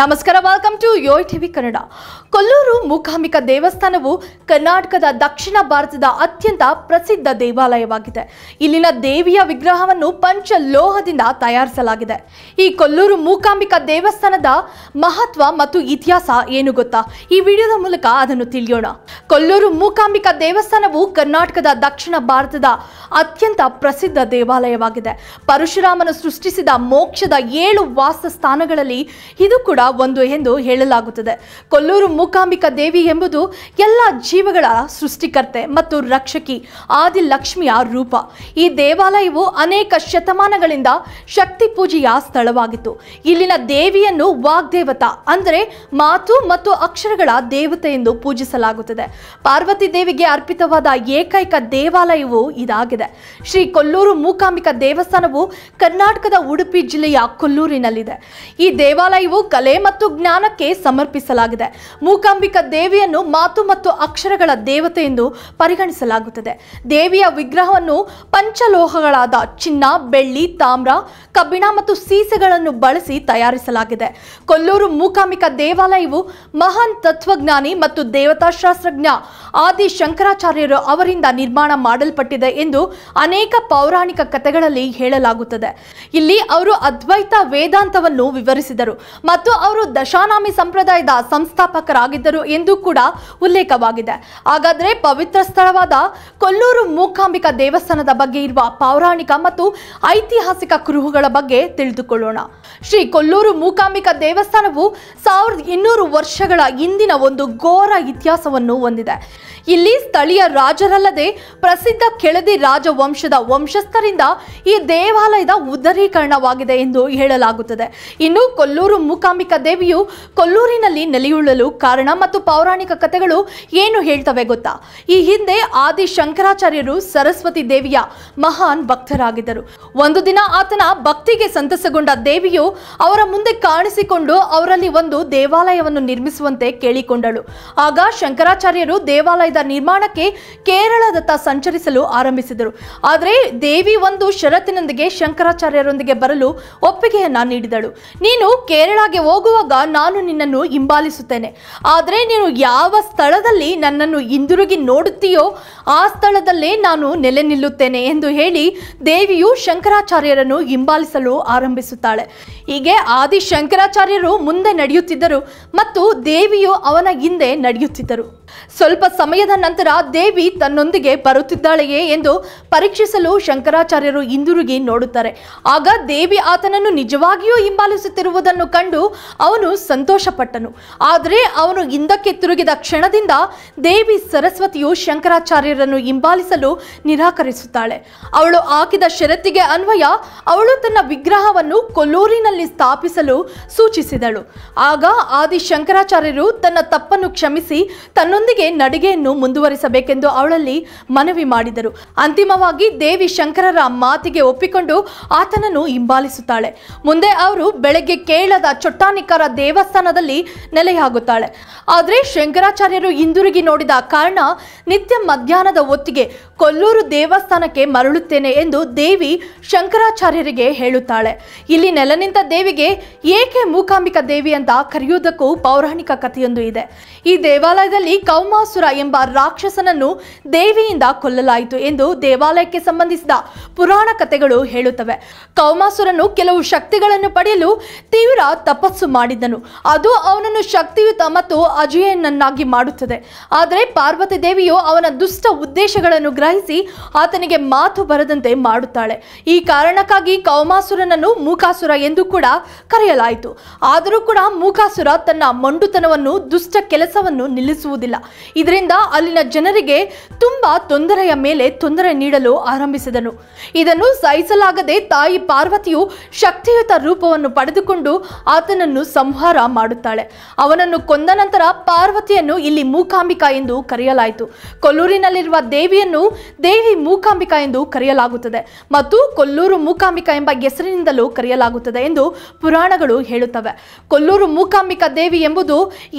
ನಮಸ್ಕಾರ welcome to Yo TV Kannada Kollur Mookambika ದೇವಸ್ಥಾನವು ಕರ್ನಾಟಕದ ದಕ್ಷಿಣ ಭಾರತದ ಅತ್ಯಂತ ಪ್ರಸಿದ್ಧ ದೇವಾಲಯವಾಗಿದೆ ಇಲ್ಲಿನ ದೇವಿಯ ವಿಗ್ರಹವನ್ನು ಪಂಚ ಲೋಹದಿಂದ ತಯಾರಿಸಲಾಗಿದೆ ಈ ಕೊಲ್ಲೂರು ಮೂಕಾಂಬಿಕಾ ದೇವಸ್ಥಾನದ ಮಹತ್ವ ಮತ್ತು ಇತಿಹಾಸ ಏನು ಗೊತ್ತಾ ಈ ವಿಡಿಯೋದ ಮೂಲಕ ಅದನ್ನು ತಿಳಿಯೋಣ ಕೊಲ್ಲೂರು ಮೂಕಾಂಬಿಕಾ ದೇವಸ್ಥಾನವು ಕರ್ನಾಟಕದ ದಕ್ಷಿಣ ಭಾರತದ ಅತ್ಯಂತ ಪ್ರಸಿದ್ಧ ದೇವಾಲಯವಾಗಿದೆ ಪರಶುರಾಮನು ಸೃಷ್ಟಿಸಿದ ಮೋಕ್ಷದ ಏಳು ವಾಸ ಸ್ಥಾನಗಳಲ್ಲಿ ಇದು ಕೂಡ ಒಂದು ಎಂದು ಹೇಳಲಾಗುತ್ತದೆ ಕೊಲ್ಲೂರು ಮೂಕಾಂಬಿಕಾ ದೇವಿ ಎಂಬುದು ಎಲ್ಲ ಜೀವಗಳ ಸೃಷ್ಟಿಕರ್ತೆ ಮತ್ತು ರಕ್ಷಕಿ ಆದಿ ಲಕ್ಷ್ಮಿಯ ರೂಪ ಈ ದೇವಾಲಯವು ಅನೇಕ ಶತಮಾನಗಳಿಂದ ಶಕ್ತಿ ಪೂಜೆಯ ಸ್ಥಳವಾಗಿತ್ತು ಇಲ್ಲಿನ ದೇವಿಯನ್ನು ವಾಗ್ದೇವತಾ ಅಂದರೆ ಮಾತು ಮತ್ತು ಅಕ್ಷರಗಳ ದೇವತೆ ಎಂದು ಪೂಜಿಸಲಾಗುತ್ತದೆ ಪಾರ್ವತಿ ದೇವಿಗೆ ಅರ್ಪಿತವಾದ ಏಕೈಕ ದೇವಾಲಯವು ಇದಾಗಿದೆ ಶ್ರೀ ಕೊಲ್ಲೂರು ಮೂಕಾಂಬಿಕಾ ದೇವಸ್ಥಾನವು ಕರ್ನಾಟಕದ ಉಡುಪಿ ಜಿಲ್ಲೆಯ ಕೊಲ್ಲೂರಿನಲ್ಲಿದೆ ಈ ದೇವಾಲಯವು ಕಲೆ ಮತ್ತು ಜ್ಞಾನಕ್ಕೆ ಸಮರ್ಪಿಸಲಾಗಿದೆ ಮೂಕಾಂಬಿಕಾ ದೇವಿಯನ್ನು ಮಾತು ಮತ್ತು ಅಕ್ಷರಗಳ ದೇವತೆ ಎಂದು ಪರಿಗಣಿಸಲಾಗುತ್ತದೆ ದೇವಿಯ ವಿಗ್ರಹವನ್ನು ಪಂಚಲೋಹಗಳಾದ ಚಿನ್ನ ಬೆಳ್ಳಿ ತಾಮ್ರ ಕಬ್ಬಿಣ ಮತ್ತು ಸೀಸೆಗಳನ್ನು ಬಳಸಿ ತಯಾರಿಸಲಾಗಿದೆ ಕೊಲ್ಲೂರು ಮೂಕಾಂಬಿಕಾ ದೇವಾಲಯವು ಮಹಾನ್ ತತ್ವಜ್ಞಾನಿ ಮತ್ತು ದೇವತಾಶಾಸ್ತ್ರಜ್ಞ ಆದಿ ಶಂಕರಾಚಾರ್ಯರು ಅವರಿಂದ ನಿರ್ಮಾಣ ಮಾಡಲ್ಪಟ್ಟಿದೆ ಎಂದು ಅನೇಕ ಪೌರಾಣಿಕ ಕಥೆಗಳಲ್ಲಿ ಹೇಳಲಾಗುತ್ತದೆ ಇಲ್ಲಿ ಅವರು ಅದ್ವೈತ ವೇದಾಂತವನ್ನು ವಿವರಿಸಿದರು ಮತ್ತು ಅವರು ದಶಾನಾಮಿ ಸಂಪ್ರದಾಯದ ಸಂಸ್ಥಾಪಕರಾಗಿದ್ದರು ಎಂದು ಕೂಡ ಉಲ್ಲೇಖವಾಗಿದೆ ಹಾಗಾದ್ರೆ ಪವಿತ್ರ ಸ್ಥಳವಾದ ಕೊಲ್ಲೂರು ಮೂಕಾಂಬಿಕಾ ದೇವಸ್ಥಾನದ ಬಗ್ಗೆ ಇರುವ ಪೌರಾಣಿಕ ಮತ್ತು ಐತಿಹಾಸಿಕ ಕುರುಹುಗಳ ಬಗ್ಗೆ ತಿಳಿದುಕೊಳ್ಳೋಣ ಶ್ರೀ ಕೊಲ್ಲೂರು ಮೂಕಾಂಬಿಕಾ ದೇವಸ್ಥಾನವು ಸಾವಿರದ ಇನ್ನೂರು ವರ್ಷಗಳ ಹಿಂದಿನ ಒಂದು ಘೋರ ಇತಿಹಾಸವನ್ನು ಹೊಂದಿದೆ ಇಲ್ಲಿ ಸ್ಥಳೀಯ ರಾಜರಲ್ಲದೆ ಪ್ರಸಿದ್ಧ ಕೆಳದಿ ರಾಜವಂಶದ ವಂಶಸ್ಥರಿಂದ ಈ ದೇವಾಲಯದ ಉದ್ದರೀಕರಣವಾಗಿದೆ ಎಂದು ಹೇಳಲಾಗುತ್ತದೆ ಇನ್ನು ಕೊಲ್ಲೂರು ಮೂಕಾಂಬಿಕಾ ದೇವಿಯು ಕೊಲ್ಲೂರಿನಲ್ಲಿ ನೆಲೆಯುಳ್ಳಲು ಕಾರಣ ಮತ್ತು ಪೌರಾಣಿಕ ಕಥೆಗಳು ಏನು ಹೇಳ್ತವೆ ಗೊತ್ತಾ ಈ ಹಿಂದೆ ಆದಿ ಶಂಕರಾಚಾರ್ಯರು ಸರಸ್ವತಿ ದೇವಿಯ ಮಹಾನ್ ಭಕ್ತರಾಗಿದ್ದರು ಒಂದು ದಿನ ಆತನ ಭಕ್ತಿಗೆ ಸಂತಸಗೊಂಡ ದೇವಿಯು ಅವರ ಮುಂದೆ ಕಾಣಿಸಿಕೊಂಡು ಅವರಲ್ಲಿ ಒಂದು ದೇವಾಲಯವನ್ನು ನಿರ್ಮಿಸುವಂತೆ ಕೇಳಿಕೊಂಡಳು ಆಗ ಶಂಕರಾಚಾರ್ಯರು ದೇವಾಲಯ ಆಲಯದ ನಿರ್ಮಾಣಕ್ಕೆ ಕೇರಳದತ್ತ ಸಂಚರಿಸಲು ಆರಂಭಿಸಿದರು ಆದರೆ ದೇವಿ ಒಂದು ಷರತ್ತಿನೊಂದಿಗೆ ಶಂಕರಾಚಾರ್ಯರೊಂದಿಗೆ ಬರಲು ಒಪ್ಪಿಗೆಯನ್ನ ನೀಡಿದಳು ನೀನು ಕೇರಳಗೆ ಹೋಗುವಾಗ ನಾನು ನಿನ್ನನ್ನು ಹಿಂಬಾಲಿಸುತ್ತೇನೆ ಆದರೆ ನೀನು ಯಾವ ಸ್ಥಳದಲ್ಲಿ ನನ್ನನ್ನು ಹಿಂದಿರುಗಿ ನೋಡುತ್ತೀಯೋ ಆ ಸ್ಥಳದಲ್ಲೇ ನಾನು ನೆಲೆ ನಿಲ್ಲುತ್ತೇನೆ ಎಂದು ಹೇಳಿ ದೇವಿಯು ಶಂಕರಾಚಾರ್ಯರನ್ನು ಹಿಂಬಾಲಿಸಲು ಆರಂಭಿಸುತ್ತಾಳೆ ಹೀಗೆ ಆದಿ ಶಂಕರಾಚಾರ್ಯರು ಮುಂದೆ ನಡೆಯುತ್ತಿದ್ದರು ಮತ್ತು ದೇವಿಯು ಅವನ ಹಿಂದೆ ನಡೆಯುತ್ತಿದ್ದರು ಸ್ವಲ್ಪ ಸಮಯ ನಂತರ ದೇವಿ ತನ್ನೊಂದಿಗೆ ಬರುತ್ತಿದ್ದಾಳೆಯೇ ಎಂದು ಪರೀಕ್ಷಿಸಲು ಶಂಕರಾಚಾರ್ಯರು ಹಿಂದಿರುಗಿ ನೋಡುತ್ತಾರೆ ಆಗ ದೇವಿ ಆತನನ್ನು ನಿಜವಾಗಿಯೂ ಹಿಂಬಾಲಿಸುತ್ತಿರುವುದನ್ನು ಕಂಡು ಅವನು ಸಂತೋಷಪಟ್ಟನು ಆದರೆ ಅವನು ಹಿಂದಕ್ಕೆ ತಿರುಗಿದ ಕ್ಷಣದಿಂದ ದೇವಿ ಸರಸ್ವತಿಯು ಶಂಕರಾಚಾರ್ಯರನ್ನು ಹಿಂಬಾಲಿಸಲು ನಿರಾಕರಿಸುತ್ತಾಳೆ ಅವಳು ಹಾಕಿದ ಷರತ್ತಿಗೆ ಅನ್ವಯ ಅವಳು ತನ್ನ ವಿಗ್ರಹವನ್ನು ಕೊಲ್ಲೂರಿನಲ್ಲಿ ಸ್ಥಾಪಿಸಲು ಸೂಚಿಸಿದಳು ಆಗ ಆದಿ ಶಂಕರಾಚಾರ್ಯರು ತನ್ನ ತಪ್ಪನ್ನು ಕ್ಷಮಿಸಿ ತನ್ನೊಂದಿಗೆ ನಡಿಗೆಯನ್ನು ಮುಂದುವರಿಸಬೇಕೆಂದು ಅವಳಲ್ಲಿ ಮನವಿ ಮಾಡಿದರು ಅಂತಿಮವಾಗಿ ದೇವಿ ಶಂಕರರ ಮಾತಿಗೆ ಒಪ್ಪಿಕೊಂಡು ಆತನನ್ನು ಹಿಂಬಾಲಿಸುತ್ತಾಳೆ ಮುಂದೆ ಅವರು ಬೆಳಗ್ಗೆ ಕೇಳದ ಚೊಟ್ಟಾನಿಕರ ದೇವಸ್ಥಾನದಲ್ಲಿ ನೆಲೆಯಾಗುತ್ತಾಳೆ ಆದರೆ ಶಂಕರಾಚಾರ್ಯರು ಹಿಂದಿರುಗಿ ನೋಡಿದ ಕಾರಣ ನಿತ್ಯ ಮಧ್ಯಾಹ್ನದ ಹೊತ್ತಿಗೆ ಕೊಲ್ಲೂರು ದೇವಸ್ಥಾನಕ್ಕೆ ಮರಳುತ್ತೇನೆ ಎಂದು ದೇವಿ ಶಂಕರಾಚಾರ್ಯರಿಗೆ ಹೇಳುತ್ತಾಳೆ ಇಲ್ಲಿ ನೆಲನಿಂದ ದೇವಿಗೆ ಏಕೆ ಮೂಕಾಂಬಿಕ ದೇವಿ ಅಂತ ಕರೆಯುವುದಕ್ಕೂ ಪೌರಾಣಿಕ ಕಥೆಯೊಂದು ಇದೆ ಈ ದೇವಾಲಯದಲ್ಲಿ ಕೌಮಾಸುರ ಎಂಬ ರಾಕ್ಷಸನನ್ನು ದೇವಿಯಿಂದ ಕೊಲ್ಲಲಾಯಿತು ಎಂದು ದೇವಾಲಯಕ್ಕೆ ಸಂಬಂಧಿಸಿದ ಪುರಾಣ ಕಥೆಗಳು ಹೇಳುತ್ತವೆ ಕೌಮಾಸುರನು ಕೆಲವು ಶಕ್ತಿಗಳನ್ನು ಪಡೆಯಲು ತೀವ್ರ ತಪಸ್ಸು ಮಾಡಿದ್ದನು ಅದು ಅವನನ್ನು ಶಕ್ತಿಯುತ ಮತ್ತು ಅಜಯನನ್ನಾಗಿ ಮಾಡುತ್ತದೆ ಆದರೆ ಪಾರ್ವತಿ ದೇವಿಯು ಅವನ ದುಷ್ಟ ಉದ್ದೇಶಗಳನ್ನು ಗ್ರಹಿಸಿ ಆತನಿಗೆ ಮಾತು ಬರದಂತೆ ಮಾಡುತ್ತಾಳೆ ಈ ಕಾರಣಕ್ಕಾಗಿ ಕೌಮಾಸುರನನ್ನು ಮೂಕಾಸುರ ಎಂದು ಕೂಡ ಕರೆಯಲಾಯಿತು ಆದರೂ ಕೂಡ ಮೂಕಾಸುರ ತನ್ನ ಮಂಡುತನವನ್ನು ದುಷ್ಟ ಕೆಲಸವನ್ನು ನಿಲ್ಲಿಸುವುದಿಲ್ಲ ಇದರಿಂದ ಅಲ್ಲಿನ ಜನರಿಗೆ ತುಂಬಾ ತೊಂದರೆಯ ಮೇಲೆ ತೊಂದರೆ ನೀಡಲು ಆರಂಭಿಸಿದನು ಇದನ್ನು ಸಹಿಸಲಾಗದೆ ತಾಯಿ ಪಾರ್ವತಿಯು ಶಕ್ತಿಯುತ ರೂಪವನ್ನು ಪಡೆದುಕೊಂಡು ಆತನನ್ನು ಸಂಹಾರ ಮಾಡುತ್ತಾಳೆ ಅವನನ್ನು ಕೊಂದ ನಂತರ ಪಾರ್ವತಿಯನ್ನು ಇಲ್ಲಿ ಮೂಕಾಂಬಿಕಾ ಎಂದು ಕರೆಯಲಾಯಿತು ಕೊಲ್ಲೂರಿನಲ್ಲಿರುವ ದೇವಿಯನ್ನು ದೇವಿ ಮೂಕಾಂಬಿಕಾ ಎಂದು ಕರೆಯಲಾಗುತ್ತದೆ ಮತ್ತು ಕೊಲ್ಲೂರು ಮೂಕಾಂಬಿಕಾ ಎಂಬ ಹೆಸರಿನಿಂದಲೂ ಕರೆಯಲಾಗುತ್ತದೆ ಎಂದು ಪುರಾಣಗಳು ಹೇಳುತ್ತವೆ ಕೊಲ್ಲೂರು ಮೂಕಾಂಬಿಕಾ ದೇವಿ ಎಂಬುದು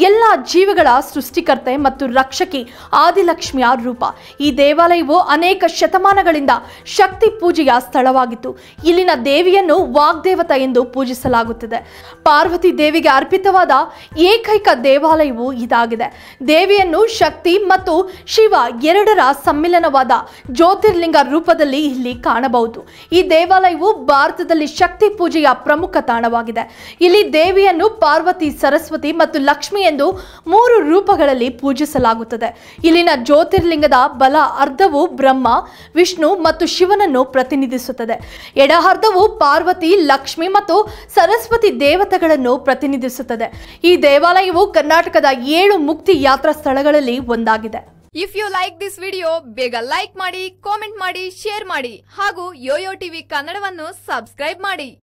ಎಲ್ಲ ಜೀವಿಗಳ ಸೃಷ್ಟಿಕರ್ತೆ ಮತ್ತು ರಕ್ಷಕಿ ಆದಿಲಕ್ಷ್ಮಿಯ ರೂಪ ಈ ದೇವಾಲಯವು ಅನೇಕ ಶತಮಾನಗಳಿಂದ ಶಕ್ತಿ ಪೂಜೆಯ ಸ್ಥಳವಾಗಿತ್ತು ಇಲ್ಲಿನ ದೇವಿಯನ್ನು ವಾಗ್ದೇವತ ಎಂದು ಪೂಜಿಸಲಾಗುತ್ತದೆ ಪಾರ್ವತಿ ದೇವಿಗೆ ಅರ್ಪಿತವಾದ ಏಕೈಕ ದೇವಾಲಯವು ಇದಾಗಿದೆ ದೇವಿಯನ್ನು ಶಕ್ತಿ ಮತ್ತು ಶಿವ ಎರಡರ ಸಮ್ಮಿಲನವಾದ ಜ್ಯೋತಿರ್ಲಿಂಗ ರೂಪದಲ್ಲಿ ಇಲ್ಲಿ ಕಾಣಬಹುದು ಈ ದೇವಾಲಯವು ಭಾರತದಲ್ಲಿ ಶಕ್ತಿ ಪೂಜೆಯ ಪ್ರಮುಖ ತಾಣವಾಗಿದೆ ಇಲ್ಲಿ ದೇವಿಯನ್ನು ಪಾರ್ವತಿ ಸರಸ್ವತಿ ಮತ್ತು ಲಕ್ಷ್ಮಿ ಎಂದು ಮೂರು ರೂಪಗಳಲ್ಲಿ ಪೂಜಿಸಲಾಗುತ್ತದೆ ಇಲ್ಲಿನ ಜ್ಯೋತಿರ್ಲಿಂಗದ ಬಲ ಅರ್ಧವು ಬ್ರಹ್ಮ ವಿಷ್ಣು ಮತ್ತು ಶಿವನನ್ನು ಪ್ರತಿನಿಧಿಸುತ್ತದೆ ಎಡ ಅರ್ಧವು ಪಾರ್ವತಿ ಲಕ್ಷ್ಮಿ ಮತ್ತು ಸರಸ್ವತಿ ದೇವತೆಗಳನ್ನು ಪ್ರತಿನಿಧಿಸುತ್ತದೆ ಈ ದೇವಾಲಯವು ಕರ್ನಾಟಕದ ಏಳು ಮುಕ್ತಿ ಯಾತ್ರಾ ಸ್ಥಳಗಳಲ್ಲಿ ಒಂದಾಗಿದೆ if you like this video ಬೇಗ ಲೈಕ್ ಮಾಡಿ ಕಾಮೆಂಟ್ ಮಾಡಿ ಶೇರ್ ಮಾಡಿ ಹಾಗೂ ಯೋಯೋ ಟಿವಿ ಕನ್ನಡವನ್ನು ಸಬ್ಸ್ಕ್ರೈಬ್ ಮಾಡಿ